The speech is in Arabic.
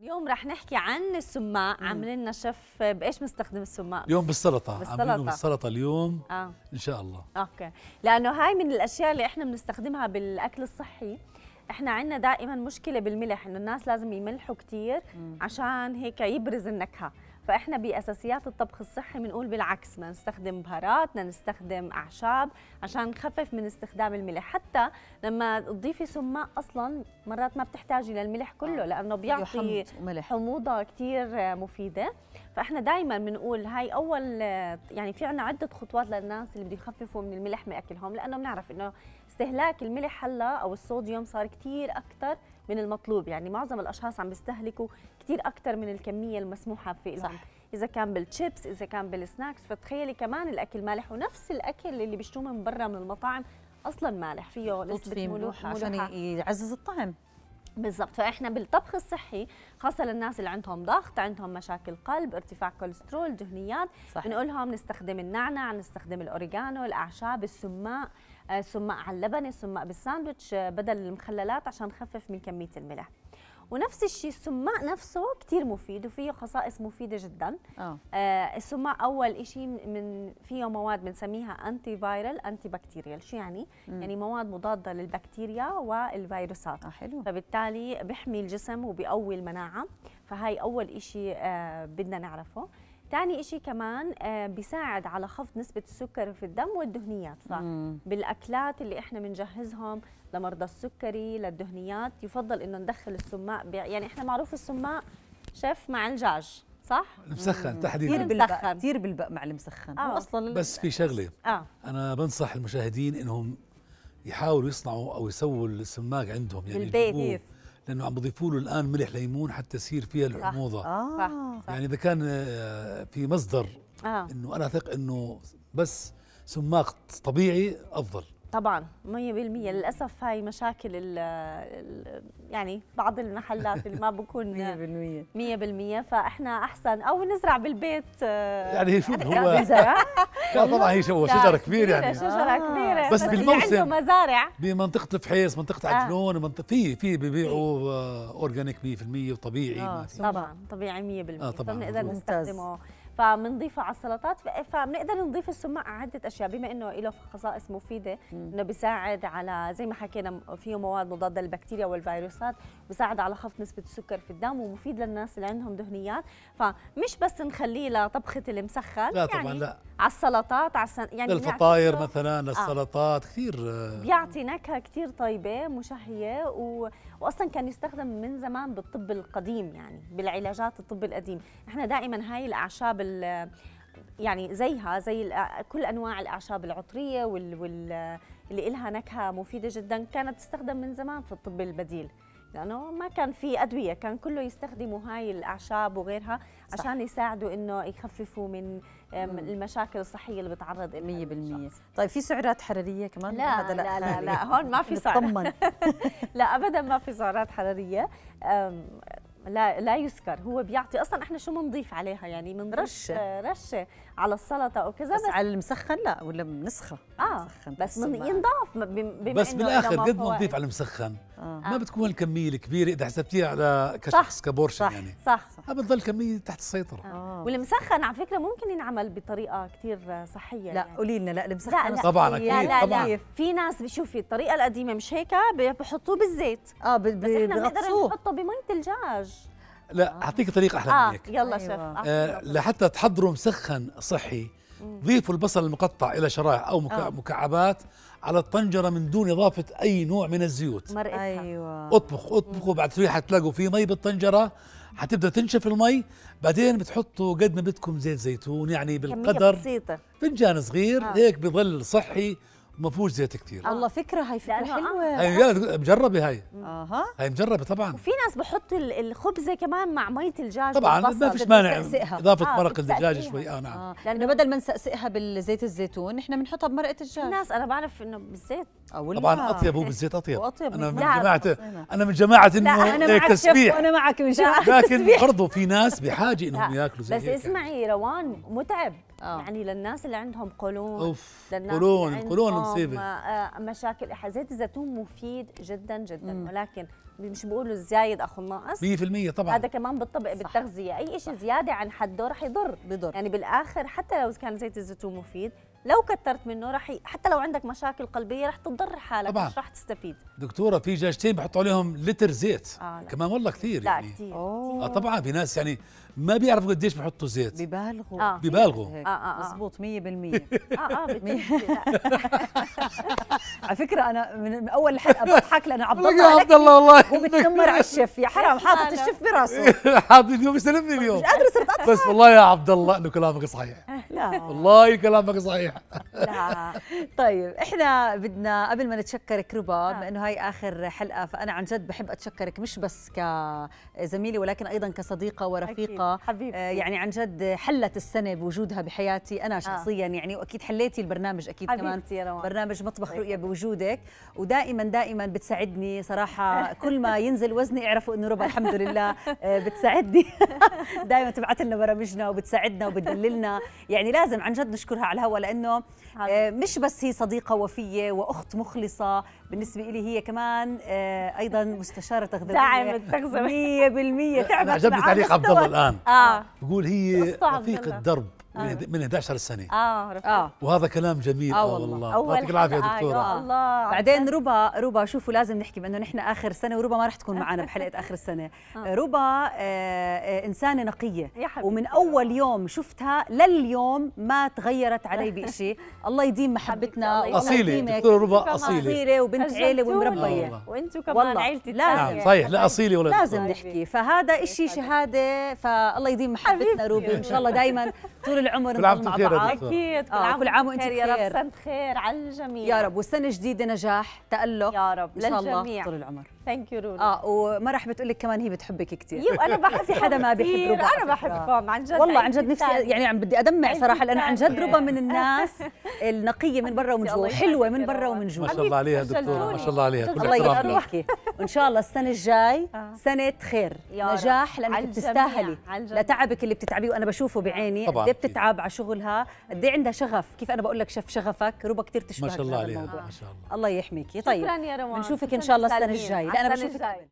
اليوم رح نحكي عن السماق عاملين لنا شف بايش بنستخدم السماق اليوم بالسلطه بالسلطه بالسلطه اليوم آه. ان شاء الله اوكي لانه هاي من الاشياء اللي احنا بنستخدمها بالاكل الصحي احنا عندنا دائما مشكله بالملح انه الناس لازم يملحوا كثير عشان هيك يبرز النكهه فاحنا باساسيات الطبخ الصحي بنقول بالعكس ما نستخدم بهارات بدنا نستخدم اعشاب عشان نخفف من استخدام الملح حتى لما تضيفي سماء اصلا مرات ما بتحتاجي للملح كله آه. لانه طيب، بيعطي حموضه كثير مفيده فاحنا دائما بنقول هاي اول يعني في عنا عده خطوات للناس اللي بده يخففوا من الملح من اكلهم لانه بنعرف انه استهلاك الملح هلا او الصوديوم صار كثير اكثر من المطلوب يعني معظم الاشخاص عم بيستهلكوا كثير اكثر من الكميه المسموحه في صح. اذا كان بالتشيبس اذا كان بالسناكس فتخيلي كمان الاكل مالح ونفس الاكل اللي بيشتروه من برا من المطاعم اصلا مالح فيه نسبه ملوحه عشان يعزز الطعم بالضبط فاحنا بالطبخ الصحي خاصه للناس اللي عندهم ضغط عندهم مشاكل قلب ارتفاع كوليسترول دهنيات بنقول لهم نستخدم النعنع نستخدم الاوريجانو الاعشاب السماء آه، سماء على اللبن السماء بالساندويتش آه، بدل المخللات عشان نخفف من كميه الملح ونفس الشيء السماء نفسه كثير مفيد وفيه خصائص مفيده جدا آه, آه، السماء اول شيء من فيه مواد بنسميها انتي فايرال انتي بكتيريال شو يعني م. يعني مواد مضاده للبكتيريا والفيروسات آه حلو. فبالتالي بيحمي الجسم وبيقوي المناعه فهي اول شيء آه بدنا نعرفه ثاني شيء كمان آه، بيساعد على خفض نسبة السكر في الدم والدهنيات فبالأكلات اللي إحنا بنجهزهم لمرضى السكري للدهنيات يفضل إنه ندخل السماق يعني إحنا معروف السماق شيف مع الجاج صح؟ المسخن تحديدا كثير بالبق كثير بالبق مع المسخن آه. اصلا بس في شغله آه. انا بنصح المشاهدين انهم يحاولوا يصنعوا او يسووا السماق عندهم يعني بالبيت لانه عم بضيفوا له الان ملح ليمون حتى يصير فيها الحموضه آه، صح. آه. صح. يعني اذا كان آه، في مصدر آه. انه انا اثق انه بس سماق طبيعي افضل طبعا 100% للاسف هاي مشاكل ال الـ يعني بعض المحلات اللي ما بكون 100% 100% فاحنا احسن او نزرع بالبيت آه، يعني شوف يعني هو يعني لا طبعا هي شو طيب، شجره كبيره يعني شجره كبيره آه. بس, بس بالموسم عنده مزارع بمنطقه الفحيص منطقه آه. عجلون منطقه في في ببيعوا إيه. آه، اورجانيك 100% وطبيعي آه. طبعا طبيعي 100% آه طبعا اذا نستخدمه فبنضيفها على السلطات فبنقدر نضيف السماق على عده اشياء بما انه له خصائص مفيده انه بيساعد على زي ما حكينا فيه مواد مضاده للبكتيريا والفيروسات بيساعد على خفض نسبه السكر في الدم ومفيد للناس اللي عندهم دهنيات فمش بس نخليه لطبخه المسخن لا يعني طبعا لا على السلطات على السن... يعني الفطاير مثلا آه. السلطات آه. كثير بيعطي نكهه كثير طيبه مشهيه و واصلا كان يستخدم من زمان بالطب القديم يعني بالعلاجات الطب القديم احنا دائما هاي الاعشاب يعني زيها زي كل انواع الاعشاب العطريه وال, اللي إلها نكهة مفيدة جدا كانت تستخدم من زمان في الطب البديل لانه ما كان في ادويه كان كله يستخدموا هاي الاعشاب وغيرها صح. عشان يساعدوا انه يخففوا من المشاكل الصحيه اللي بتعرض لها 100% طيب في سعرات حراريه كمان لا هذا لا لا, لا, هون ما في سعر لا ابدا ما في سعرات حراريه لا لا يسكر هو بيعطي اصلا احنا شو بنضيف عليها يعني من رشه رشه على السلطه او كذا بس, بس على المسخن لا ولا بنسخه اه مسخن بس من ينضاف بما بس بالاخر قد ما نضيف على المسخن آه. ما بتكون الكميه الكبيره اذا حسبتيها على كشخص صح كبورشن صح يعني صح صح بتضل كميه تحت السيطره آه. آه. والمسخن على فكره ممكن ينعمل بطريقه كثير صحيه لا يعني. قولي لنا لا المسخن لا لا طبعا اكيد لا لا طبعا لا. في ناس بشوفي الطريقه القديمه مش هيك بحطوه بالزيت اه بس احنا بنقدر نحطه بميه الدجاج لا اعطيك طريقه احلى آه. من هيك يلا أيوة. شيف آه لحتى تحضره مسخن صحي ضيفوا البصل المقطع إلى شرائح أو آه. مكعبات على الطنجرة من دون إضافة أي نوع من الزيوت أيوة. أطبخ أطبخوا بعد شوي حتلاقوا في مي بالطنجرة حتبدا تنشف المي بعدين بتحطوا قد ما بدكم زيت زيتون يعني بالقدر بسيطة فنجان صغير آه. هيك بظل صحي ما فيهوش زيت كتير آه. الله فكره هي فكره حلوه هي آه. مجربه هي اها هي مجربه طبعا وفي ناس بحط الخبزه كمان مع ميه الدجاج طبعا ما فيش مانع اضافه آه مرق الدجاج شوي اه نعم آه. لانه بدل ما نسقسقها بالزيت الزيتون احنا بنحطها بمرقه الدجاج في ناس انا بعرف انه بالزيت طبعا اطيب هو بالزيت اطيب واطيب انا من جماعه انا من جماعه انه أنا تسبيح انا معك من جماعه لكن برضه في ناس بحاجه انهم ياكلوا زيت بس اسمعي روان متعب أوه. يعني للناس اللي عندهم قولون أوف. للناس قولون قولون مصيبه آه، آه، مشاكل زيت الزيتون مفيد جدا جدا مم. ولكن مش بقولوا الزايد اخو الناقص 100% طبعا هذا كمان بالطبق بالتغذيه اي شيء زياده عن حده رح يضر بضر يعني بالاخر حتى لو كان زيت الزيتون مفيد لو كثرت منه رح ي... حتى لو عندك مشاكل قلبيه رح تضر حالك طبعا. مش رح تستفيد دكتوره في دجاجتين بحطوا عليهم لتر زيت آه كمان والله كثير لا يعني كثير. آه طبعا في ناس يعني ما بيعرفوا قديش بحطوا زيت ببالغوا آه. ببالغوا اه اه, آه. مضبوط 100% اه اه على فكره انا من اول الحلقه بضحك لانه عبد الله عبد الله والله وبتنمر على الشيف يا حرام حاطط الشيف براسه حاطط اليوم يسلمني اليوم مش قادره صرت اضحك بس والله يا عبد الله انه كلامك صحيح لا والله كلامك صحيح طيب احنا بدنا قبل ما نتشكرك ربا نعم. بما انه هاي اخر حلقه فانا عن جد بحب اتشكرك مش بس كزميله ولكن ايضا كصديقه ورفيقه أكيد. حبيبتي. آه، يعني عن جد حلت السنه بوجودها بحياتي انا آه. شخصيا آه. يعني واكيد حليتي البرنامج اكيد كمان برنامج مطبخ رؤيه بوجودك ودائما دائما بتساعدني صراحه كل ما ينزل وزني اعرفوا انه ربا الحمد لله آه، بتساعدني دائما تبعث لنا برامجنا وبتساعدنا وبتدللنا يعني لازم عن جد نشكرها على الهوا لانه آه، مش بس هي صديقه وفيه واخت مخلصه بالنسبه لي هي كمان آه، ايضا مستشاره تغذيه داعم التغذيه 100% تعبت عجبني تعليق عبد الله الان اه بقول هي رفيق الدرب آه. من 11 سنه اه رفعت. اه وهذا كلام جميل اه, آه، والله, يعطيك العافيه دكتوره آه, آه. الله بعدين ربا ربا شوفوا لازم نحكي بانه نحن اخر سنه وربا ما رح تكون معنا بحلقه اخر السنه آه. آه، ربا آه انسانه نقيه يا حبيبي. ومن اول يوم شفتها لليوم ما تغيرت علي بشيء الله يديم محبتنا اصيله دكتوره ربا اصيله اصيله وبنت عيله ومربيه وانتم كمان عيلتي لازم صحيح لا اصيله ولا لازم نحكي فهذا شيء شهاده فالله يديم محبتنا ربي ان شاء الله دائما طول العمر كل عام مع بعض اكيد كل آه، عام, كل عام وانت يا رب سنه خير على الجميع يا رب والسنه جديده نجاح تالق يا رب ان شاء الله طول العمر ثانك يو رولا اه ومرح بتقول لك كمان هي بتحبك كثير يو انا بحب حدا ما بيحب ربا انا بحبكم عن جد والله عن جد نفسي يعني عم بدي ادمع صراحه لانه عن جد ربا من الناس النقيه من برا ومن جوا حلوه من برا ومن جوا ما شاء الله عليها دكتوره ما شاء الله عليها كل الله يخليكي وان شاء الله السنه الجاي آه. سنه خير نجاح لانك بتستاهلي لتعبك اللي بتتعبيه وانا بشوفه بعيني قد ايه بتتعب على شغلها قد ايه عندها شغف كيف انا بقول لك شف شغفك ربا كثير تشبهك ما شاء الله عليها ما شاء الله الله يحميكي طيب شكرا يا روان بنشوفك ان شاء الله السنه الجاي انا بشوفك